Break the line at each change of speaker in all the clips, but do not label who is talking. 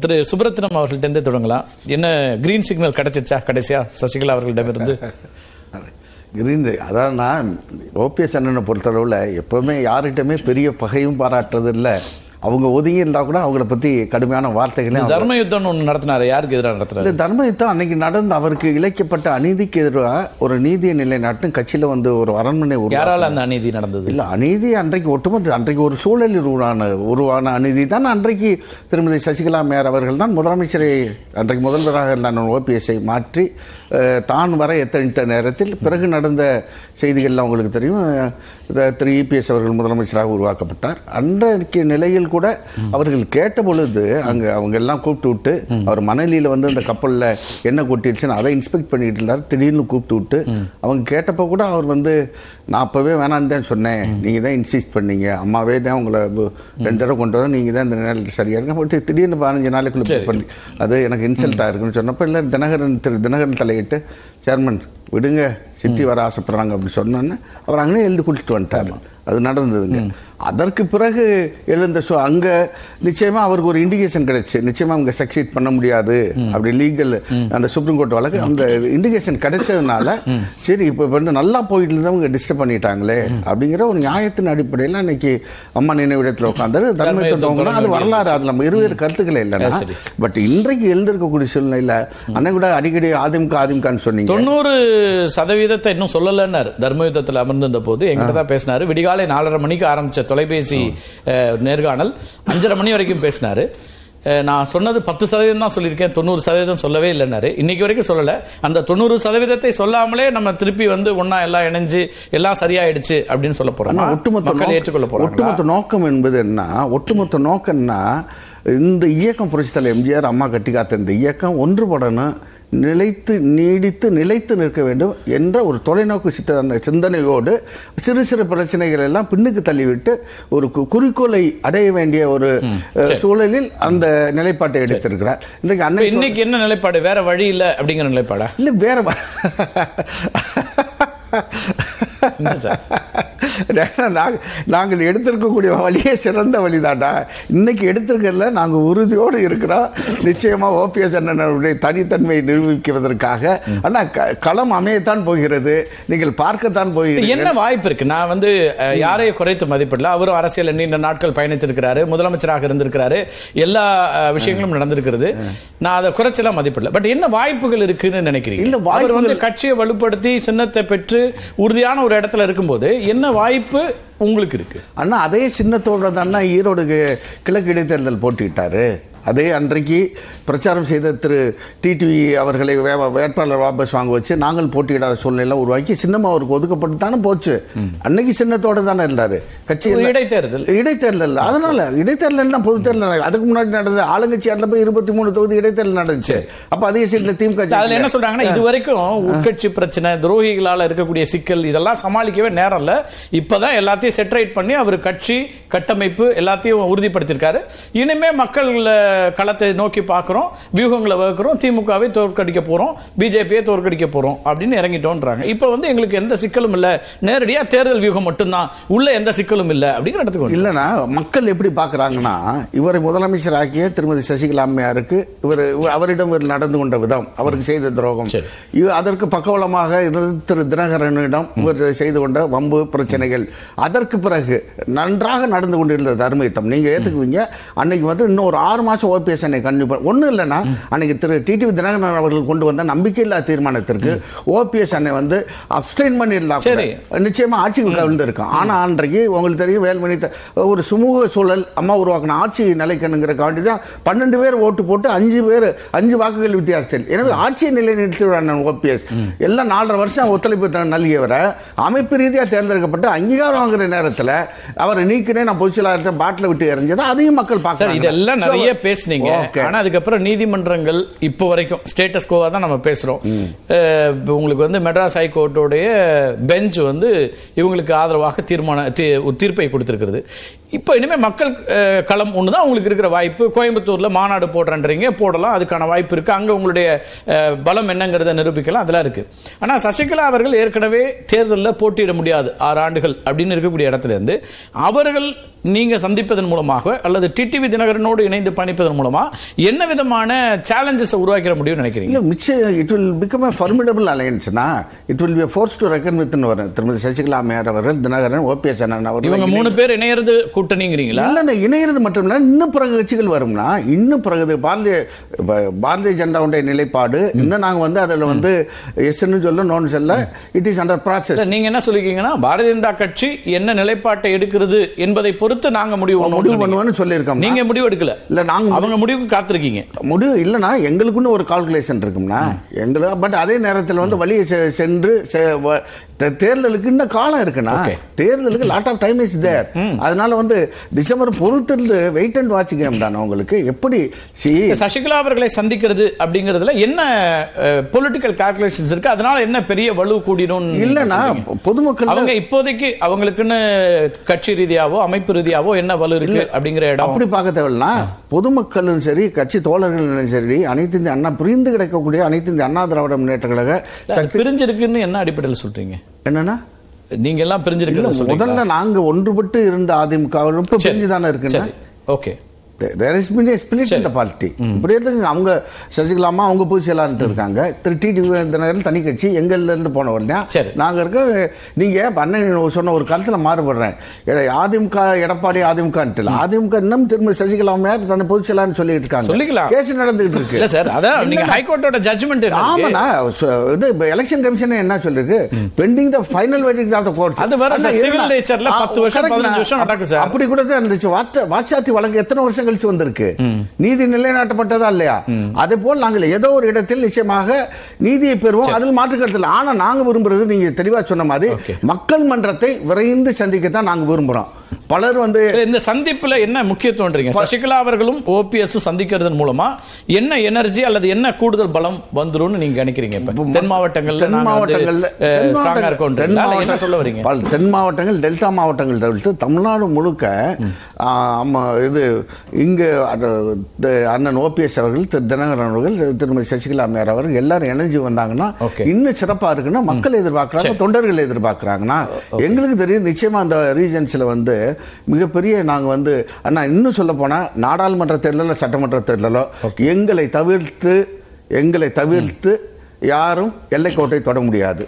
திரு சுப்ரத்னம் அவர்கள்ட்டேருந்து தொடங்கலாம் என்ன green signal கிடைச்சிச்சா கடைசியா சசிகலா அவர்களிடமிருந்து
கிரீன் அதான் நான் ஓபிஎஸ் அண்ணனை பொறுத்தளவில் எப்போவுமே யார்கிட்டமே பெரிய பகையும் பாராட்டுறது இல்லை அவங்க ஒதுங்கி இருந்தால் கூட அவங்கள பற்றி கடுமையான வார்த்தைகளையும் தர்ம
யுத்தம் ஒன்று நடத்தினார் யாருக்கு எதிராக நடத்துறாரு இந்த
தர்ம யுத்தம் அன்னைக்கு நடந்து அவருக்கு இழைக்கப்பட்ட அநீதிக்கு எதிராக ஒரு நீதியை நாட்டும் கட்சியில் வந்து ஒரு அரண்மனை யாரால் அந்த
அநீதி நடந்தது
இல்லை அநீதி அன்றைக்கு ஒட்டுமொத்த அன்றைக்கு ஒரு சூழலில் உருவான உருவான அநீதி தான் அன்றைக்கு திருமதி சசிகலா மேயர் அவர்கள் தான் முதலமைச்சரை அன்றைக்கு முதல்வராக இருந்தான் ஓபிஎஸ்ஐ மாற்றி தான் வர எத்தனித்த நேரத்தில் பிறகு நடந்த செய்திகள்லாம் உங்களுக்கு தெரியும் திரு இபிஎஸ் அவர்கள் முதலமைச்சராக உருவாக்கப்பட்டார் அன்றைக்கு நிலையில் கூட அவர்கள் கேட்ட பொழுது அங்கே அவங்க எல்லாம் கூப்பிட்டு விட்டு அவர் மணலியில் வந்து அந்த கப்பலில் என்ன கூட்டிடுச்சுன்னு அதை இன்ஸ்பெக்ட் பண்ணிட்டு இருந்தார் திடீர்னு கூப்பிட்டு விட்டு அவங்க கேட்டப்போ கூட அவர் வந்து நான் அப்போவே வேணான்னு தான் சொன்னேன் நீங்கள் தான் இன்சிஸ்ட் பண்ணீங்க அம்மாவே தான் உங்களை ரெண்டு தடவை கொண்டு வந்து நீங்கள் தான் இந்த நேரம் சரியாக இருக்கு பட் திடீர்னு பதினஞ்சு நாளைக்குள்ள பண்ணி அது எனக்கு இன்சல்ட்டாக இருக்குன்னு சொன்னப்போ இல்லை தினகரன் திரு தினகரன் தலையிட்டு சேர்மன் விடுங்க சித்தி வர ஆசைப்பட்றாங்க அப்படின்னு சொன்னோன்னு அவர் அங்கேயே எழுதி கொடுத்துட்டு வந்துட்டாரு அது நடந்ததுங்க அதற்கு பிறகு எழுந்த ஸோ அங்கே நிச்சயமாக அவருக்கு ஒரு இண்டிகேஷன் கிடைச்சு நிச்சயமாக அவங்க சக்சீட் பண்ண முடியாது அப்படி லீகல் அந்த சுப்ரீம் கோர்ட் வழக்கு அந்த இண்டிகேஷன் கிடைச்சதுனால சரி இப்போ வந்து நல்லா போயிட்டு இருந்தவங்க டிஸ்டர்ப் பண்ணிட்டாங்களே அப்படிங்கிற ஒரு நியாயத்தின் அடிப்படையில் அன்னைக்கு அம்மா நினைவிடத்தில் உட்காந்தாரு தன்மை அது வரலாறு அது நம்ம இருவேறு கருத்துக்களே இல்லை பட் இன்றைக்கு எழுந்திருக்கக்கூடிய சூழ்நிலையில் அன்னை கூட அடிக்கடி அதிமுக அதிமுகன்னு சொன்னீங்க தொண்ணூறு
சதவீதத்தை இன்னும் சொல்லலைன்னாரு தர்மயுத்தத்தில் அமர்ந்திருந்த போது எங்கிட்ட தான் பேசினாரு விடிகாலை நாலரை மணிக்கு ஆரம்பிச்ச தொலைபேசி நேர்காணல் அஞ்சரை மணி வரைக்கும் பேசினார் நான் சொன்னது பத்து சதவீதம் தான் சொல்லியிருக்கேன் தொண்ணூறு சதவீதம் சொல்லவே இல்லைன்னாரு இன்னைக்கு வரைக்கும் சொல்லலை அந்த தொண்ணூறு சதவீதத்தை சொல்லாமலே நம்ம திருப்பி வந்து ஒன்றா எல்லாம் இணைஞ்சு எல்லாம் சரியாயிடுச்சு அப்படின்னு சொல்ல போகிறோம் ஒட்டுமொத்த மக்கள் ஏற்றுக்கொள்ள போகிறோம் ஒட்டுமொத்த
நோக்கம் என்பது என்ன ஒட்டுமொத்த நோக்கம்னா இந்த இயக்கம் புரட்சி தலைவர் எம்ஜிஆர் அம்மா கட்டி காத்த இந்த இயக்கம் ஒன்றுபடணும் நிலைத்து நீடித்து நிலைத்து நிற்க வேண்டும் என்ற ஒரு தொலைநோக்கு சித்த சிந்தனையோடு சிறு சிறு பிரச்சனைகள் எல்லாம் பின்னுக்கு தள்ளிவிட்டு ஒரு குறிக்கோளை அடைய வேண்டிய ஒரு சூழலில் அந்த நிலைப்பாட்டை
எடுத்திருக்கிறார் இன்றைக்கு அன்னை இன்னைக்கு என்ன நிலைப்பாடு வேற வழி இல்லை அப்படிங்கிற நிலைப்பாடா
இல்லை வேற நாங்கள் எடுத்திருக்கக்கூடிய வழியே சிறந்த வழி தாண்டா இன்னைக்கு எடுத்திருக்கல நாங்கள் உறுதியோடு இருக்கிறோம் நிச்சயமாக ஓபிஎஸ் அண்ணனுடைய தனித்தன்மையை நிரூபிக்கிறதற்காக ஆனால் களம் அமையத்தான் போகிறது நீங்கள் பார்க்கத்தான் போகிறது என்ன
வாய்ப்பு இருக்கு நான் வந்து யாரையும் குறைத்து மதிப்பிடல அவரும் அரசியல் நீண்ட நாட்கள் பயணித்திருக்கிறாரு முதலமைச்சராக இருந்திருக்கிறாரு எல்லா விஷயங்களும் நடந்திருக்கிறது நான் அதை குறைச்சலாம் மதிப்பிடல பட் என்ன வாய்ப்புகள் இருக்குன்னு நினைக்கிறீங்க இல்லை வாய்ப்பு வந்து கட்சியை வலுப்படுத்தி சின்னத்தை பெற்று உறுதியான ஒரு இடத்துல இருக்கும்போது என்ன வாய்ப்பு வாய்ப்பு உங்களுக்கு இருக்கு அண்ணா அதே சின்னத்தோட தான் ஈரோடு கிழக்கு இடைத்தேர்தல் போட்டிட்டாரு அதே அன்றைக்கு
பிரச்சாரம் செய்த திரு டிடிவி அவர்களை வே வேட்பாளர் வாபஸ் வாங்க வச்சு நாங்கள் போட்டியிடாத சூழ்நிலை உருவாக்கி சின்னம் அவருக்கு ஒதுக்கப்பட்டு தானே போச்சு அன்னைக்கு சின்னத்தோடு தானே இருந்தார் கட்சி இடைத்தேர்தல் இடைத்தேர்தல் அதனால இடைத்தேர்தல் தான் பொது அதுக்கு முன்னாடி நடந்தது ஆளுங்கட்சி அதில் போய் இருபத்தி மூணு தொகுதி இடைத்தேர்தல் நடந்துச்சு அப்போ அதே சீட்டில் திமுக அதில் என்ன சொல்றாங்கன்னா இது
வரைக்கும் உட்கட்சி பிரச்சனை துரோகிகளால் இருக்கக்கூடிய சிக்கல் இதெல்லாம் சமாளிக்கவே நேரம் இல்லை தான் எல்லாத்தையும் செட்ரேட் பண்ணி அவர் கட்சி கட்டமைப்பு எல்லாத்தையும் உறுதிப்படுத்தியிருக்காரு இனிமே மக்கள் களத்தை நோக்கி பார்க்குறோம் வியூகங்களை வகுக்கிறோம் திமுகவை தோற்கடிக்க போகிறோம் பிஜேபியை தோற்கடிக்க போகிறோம் அப்படின்னு இறங்கிட்டோன்றாங்க இப்போ வந்து எங்களுக்கு எந்த சிக்கலும் இல்லை நேரடியாக தேர்தல் வியூகம் மட்டும்தான் உள்ள எந்த சிக்கலும் இல்லை அப்படிங்கிற இடத்துக்கு
இல்லைன்னா மக்கள் எப்படி பார்க்குறாங்கன்னா இவரை முதலமைச்சர் ஆகிய திருமதி சசிகலா அம்மையாருக்கு இவர் அவரிடம் இவர் நடந்து கொண்ட விதம் அவருக்கு செய்த துரோகம் அதற்கு பக்கவளமாக இருந்தது திரு தினகரனிடம் இவர் செய்து கொண்ட வம்பு பிரச்சனைகள் அதற்கு பிறகு நன்றாக நடந்து கொண்டிருந்த தர்மயுத்தம் நீங்கள் ஏற்றுக்குவீங்க அன்னைக்கு வந்து இன்னும் ஒரு ஆறு மாதம் எங்கேயாச்சும் ஓபிஎஸ் என்னை கண்டிப்பாக ஒன்றும் இல்லைன்னா அன்றைக்கி திரு டிடிவி தினகரன் அவர்கள் கொண்டு வந்த நம்பிக்கையில்லா தீர்மானத்திற்கு ஓபிஎஸ் அன்னை வந்து அப்டைன் பண்ணிடலாம் நிச்சயமாக ஆட்சிக்கு கவிழ்ந்திருக்கும் ஆனால் அன்றைக்கு உங்களுக்கு தெரியும் வேல்மணி ஒரு சுமூக சூழல் அம்மா உருவாக்கின ஆட்சி நிலைக்கணுங்கிற காண்டி தான் பன்னெண்டு பேர் ஓட்டு போட்டு அஞ்சு பேர் அஞ்சு வாக்குகள் வித்தியாசத்தில் எனவே ஆட்சியை நிலைநிறுத்திவிடான ஓபிஎஸ் எல்லாம் நாலரை வருஷம் ஒத்துழைப்பு நல்கியவரை அமைப்பு ரீதியாக தேர்ந்தெடுக்கப்பட்டு அங்கீகாரம் வாங்குற நேரத்தில் அவரை நீக்கினே நான் பொதுச்செயலாளர்கிட்ட பாட்டில் விட்டு இறஞ்சதை அதையும் மக்கள் பார்க்க இதெல்லாம் நிறைய பேர் பேசுனீங்க ஆனா
அதுக்கப்புறம் நீதிமன்றங்கள் இப்போ வரைக்கும் ஸ்டேட்டஸ் கோவா தான் நம்ம பேசுறோம் உங்களுக்கு வந்து மெட்ராஸ் ஹைகோர்ட்டோடைய பெஞ்ச் வந்து இவங்களுக்கு ஆதரவாக தீர்மான தீர்ப்பை கொடுத்துருக்கிறது இப்போ இனிமேல் மக்கள் களம் ஒன்று தான் உங்களுக்கு இருக்கிற வாய்ப்பு கோயம்புத்தூரில் மாநாடு போடுறன்றீங்க போடலாம் அதுக்கான வாய்ப்பு இருக்குது அங்கே உங்களுடைய பலம் என்னங்கிறத நிரூபிக்கலாம் அதெல்லாம் இருக்குது ஆனால் சசிகலா அவர்கள் ஏற்கனவே தேர்தலில் போட்டியிட முடியாது ஆறு ஆண்டுகள் அப்படின்னு இருக்கக்கூடிய இடத்துலேருந்து அவர்கள் நீங்கள் சந்திப்பதன் மூலமாக அல்லது டிடிவி தினகரனோடு இணைந்து பயணிப்பதன் மூலமாக என்ன விதமான சேலஞ்சஸை உருவாக்கிற முடியும்னு நினைக்கிறீங்க
மிச்சம் it will become a formidable அலையன்ஸ்னா it will be force to reckon வித்னு வரும் திருமதி சசிகலா அம்மையார் அவர்கள் தினகரன் ஓபிஎஸ் அண்ணன் அவர்கள் இவங்க மூணு
பேர் இணையிறது கூட்டணிங்கிறீங்களா
இல்லை இணையிறது மட்டும் இல்லை இன்னும் பிறகு கட்சிகள் வரும்னா இன்னும் பிறகு பாரதிய பாரதிய ஜனதாவுடைய நிலைப்பாடு இன்னும் நாங்கள் வந்து அதில் வந்து எஸ்ன்னு சொல்ல நோன்னு சொல்ல இட் இஸ் அண்டர் ப்ராசஸ்
நீங்கள் என்ன சொல்லியிருக்கீங்கன்னா பாரதிய ஜனதா கட்சி என்ன நிலைப்பாட்டை எடுக்கிறது என்பதை பொறுத்து பொறுத்து நாங்க முடிவு முடிவு பண்ணுவோம்னு சொல்லியிருக்கோம் நீங்க முடிவு எடுக்கல இல்ல நாங்க அவங்க முடிவுக்கு காத்திருக்கீங்க
முடிவு இல்லனா எங்களுக்குன்னு ஒரு கால்குலேஷன் இருக்கும்னா எங்களுக்கு பட் அதே நேரத்தில் வந்து வழியை சென்று தேர்தலுக்கு இன்னும் காலம் இருக்குனா தேர்தலுக்கு lot of time is there அதனால வந்து டிசம்பர் பொறுத்து இருந்து வெயிட் அண்ட் வாட்ச் கேம் தானே உங்களுக்கு எப்படி
சசிகலா அவர்களை சந்திக்கிறது அப்படிங்கிறதுல என்ன பொலிட்டிக்கல் கால்குலேஷன்ஸ் இருக்கு அதனால என்ன பெரிய வலு கூடிடும் இல்லைன்னா பொதுமக்கள் அவங்க இப்போதைக்கு அவங்களுக்குன்னு கட்சி ரீதியாவோ அமைப்பு வாக்குறுதியாவோ என்ன வலு இருக்கு அப்படிங்கிற இடம் அப்படி
பார்க்க தேவையில்லைனா பொதுமக்களும் சரி கட்சி தோழர்களும் சரி அனைத்து இந்திய அண்ணா பிரிந்து கிடைக்கக்கூடிய அனைத்து இந்திய அண்ணா திராவிட முன்னேற்ற கழக பிரிஞ்சிருக்குன்னு
என்ன அடிப்படையில் சொல்றீங்க என்னன்னா நீங்க எல்லாம் பிரிஞ்சிருக்கீங்க முதல்ல
நாங்க ஒன்றுபட்டு இருந்த அதிமுக பிரிஞ்சுதானே தானே
okay there is been split இந்த பார்ட்டி இப்படி
இருந்து அவங்க சசிகலாமா அவங்க பொது செயலாளர்ட்டு இருக்காங்க திரு டிடி தினகரன் தனி கட்சி எங்கள்லேருந்து போன உடனே நாங்கள் இருக்க நீங்கள் அண்ணன் சொன்ன ஒரு கருத்தில் மாறுபடுறேன் அதிமுக எடப்பாடி அதிமுகன்ட்டு இல்லை அதிமுக இன்னும் திரும்ப சசிகலாமா தன்னை பொதுச் செயலாளர்னு சொல்லிட்டு இருக்காங்க சொல்லிக்கலாம் கேஸ் நடந்துகிட்டு இருக்கு சார் அதான் நீங்கள் ஹைகோர்ட்டோட ஜட்ஜ்மெண்ட் ஆமாண்ணா இது எலெக்ஷன் கமிஷன் என்ன சொல்லிருக்கு பெண்டிங் த ஃபைனல் வெட்டிங் ஆஃப் த கோர்ட் அது வேற சிவில் நேச்சரில் பத்து வருஷம் பதினஞ்சு வருஷம் நடக்கும் சார் அப்படி கூட தான் இருந்துச்சு வாட்சாத்தி வழக்கு எத்தனை வருஷம் நிகழ்ச்சி வந்திருக்கு நீதி நிலைநாட்டப்பட்டதா இல்லையா அதே போல் நாங்கள் ஏதோ ஒரு இடத்தில் நிச்சயமாக நீதியை பெறுவோம் அதில் கருத்தில் ஆனால் நாங்கள் விரும்புறது நீங்கள் தெளிவாக சொன்ன மாதிரி மக்கள் மன்றத்தை விரைந்து சந்திக்கத்தான் நாங்கள் விரும்புகிறோம்
பலர் வந்து இந்த சந்திப்புல என்ன முக்கியத்துவம் சசிகலா அவர்களும் ஓபிஎஸ் சந்திக்கிறது மூலமா என்ன எனர்ஜி அல்லது என்ன கூடுதல் பலம் வந்துடும் நீங்க நினைக்கிறீங்க தென் மாவட்டங்கள் தென் மாவட்டங்கள்ல என்ன சொல்ல வரீங்க
தென் மாவட்டங்கள் டெல்டா மாவட்டங்கள் தவிர்த்து தமிழ்நாடு முழுக்க இது இங்கு அண்ணன் ஓபிஎஸ் அவர்கள் திரு தினகரன் அவர்கள் திருமதி சசிகலா அம்மையார் அவர்கள் எல்லாரும் எனர்ஜி வந்தாங்கன்னா இன்னும் சிறப்பா இருக்குன்னா மக்கள் எதிர்பார்க்கிறாங்க தொண்டர்கள் எதிர்பார்க்குறாங்கன்னா எங்களுக்கு தெரியும் நிச்சயமா அந்த ரீஜன்ஸ்ல வந்து மிகப்பெரிய நாங்கள் வந்து அண்ணா இன்னும் சொல்ல போனால் நாடாளுமன்ற தேர்தலோ சட்டமன்ற தேர்தலோ எங்களை தவிர்த்து எங்களை தவிர்த்து யாரும் எல்லைக்கோட்டை தொட முடியாது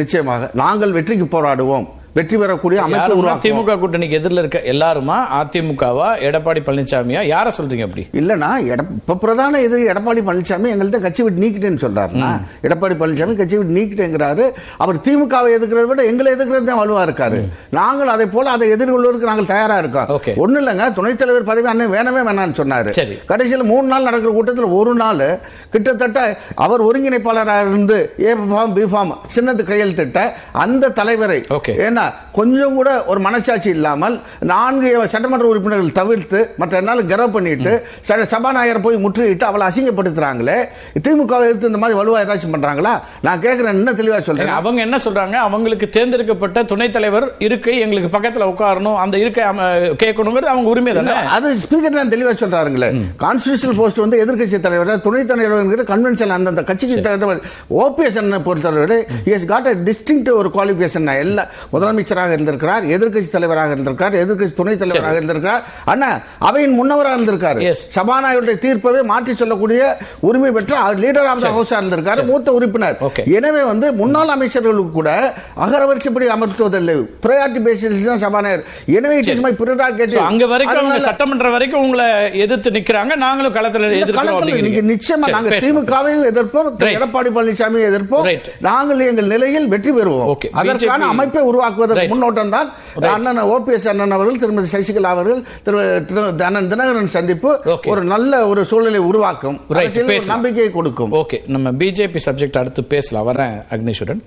நிச்சயமாக நாங்கள் வெற்றிக்கு போராடுவோம் வெற்றி பெறக்கூடிய அமைப்பு திமுக
கூட்டணிக்கு எதிரில் இருக்க எல்லாருமா அதிமுகவா எடப்பாடி பழனிசாமியா யாரை சொல்றீங்க அப்படி இல்லனா இப்ப பிரதான
எதிரி எடப்பாடி பழனிசாமி எங்கள்ட்ட கட்சி விட்டு நீக்கிட்டேன்னு சொல்றாருன்னா எடப்பாடி பழனிசாமி கட்சி விட்டு நீக்கிட்டேங்கிறாரு அவர் திமுகவை எதிர்க்கிறத விட எங்களை எதிர்க்கிறது தான் வலுவா இருக்காரு நாங்கள் அதை போல அதை எதிர்கொள்வதற்கு நாங்கள் தயாரா இருக்கோம் ஒன்றும் இல்லைங்க துணைத் தலைவர் பதவி அண்ணன் வேணவே வேணாம்னு சொன்னாரு கடைசியில் மூணு நாள் நடக்கிற கூட்டத்தில் ஒரு நாள் கிட்டத்தட்ட அவர் ஒருங்கிணைப்பாளராக இருந்து ஏ ஃபார்ம் பி ஃபார்ம் சின்னது கையெழுத்திட்ட அந்த தலைவரை ஏன்னா கொஞ்சம் கூட ஒரு மனச்சாட்சி இல்லாமல் நான்கு சட்டமன்ற உறுப்பினர்கள் தவிர்த்து மற்ற என்னால் கெரவ் பண்ணிட்டு சபாநாயகர் போய் முற்றுகிட்டு
அவளை அசிங்கப்படுத்துறாங்களே திமுக எதிர்த்து இந்த மாதிரி வலுவாக ஏதாச்சும் பண்ணுறாங்களா நான் கேட்குறேன் என்ன தெளிவாக சொல்கிறேன் அவங்க என்ன சொல்கிறாங்க அவங்களுக்கு தேர்ந்தெடுக்கப்பட்ட துணைத் தலைவர் இருக்கை எங்களுக்கு பக்கத்தில் உட்காரணும் அந்த இருக்கை கேட்கணுங்கிறது அவங்க உரிமை தானே
அது ஸ்பீக்கர் தான் தெளிவாக சொல்கிறாங்களே கான்ஸ்டியூஷனல் போஸ்ட் வந்து எதிர்கட்சி தலைவர் துணைத் தலைவர் கன்வென்ஷன் அந்தந்த கட்சிக்கு தலைவர் ஓபிஎஸ் பொறுத்தவரை இஸ் காட் அ டிஸ்டிங் ஒரு குவாலிஃபிகேஷன் எல்லா முதல்ல முதலமைச்சராக இருந்திருக்கிறார் எதிர்கட்சி தலைவராக இருந்திருக்கிறார் எதிர்கட்சி துணைத் தலைவராக இருந்திருக்கிறார் அண்ணா அவையின் முன்னவராக இருந்திருக்காரு சபாநாயகருடைய தீர்ப்பை மாற்றி சொல்லக்கூடிய உரிமை பெற்ற லீடர் ஆஃப் த ஹவுஸா இருந்திருக்காரு மூத்த உறுப்பினர் எனவே வந்து முன்னாள் அமைச்சர்களுக்கு கூட அகரவரிசைப்படி அமர்த்துவதில்லை ப்ரையாரிட்டி பேசிஸ் தான் சபாநாயகர் எனவே இட் இஸ் மை பிரியாரிட்டி அங்க வரைக்கும் சட்டமன்றம்
வரைக்கும் உங்களை எதிர்த்து நிக்கிறாங்க நாங்களும் களத்தில் எதிர்க்கிறோம் நிச்சயமா நாங்க திமுகவையும் எதிர்ப்போம் எடப்பாடி பழனிசாமியும் எதிர்ப்போம் நாங்கள் எங்கள்
நிலையில் வெற்றி பெறுவோம் அதற்கான அமைப்பை உருவாக்குவது கொடுப்பதற்கு முன்னோட்டம் தான் அண்ணன் ஓபிஎஸ் அண்ணன் அவர்கள் திருமதி சசிகலா அவர்கள் திரு அண்ணன் தினகரன் சந்திப்பு ஒரு நல்ல ஒரு சூழ்நிலை உருவாக்கும்
நம்பிக்கையை கொடுக்கும் ஓகே நம்ம பிஜேபி சப்ஜெக்ட் அடுத்து பேசலாம் வரேன் அக்னேஸ்வரன்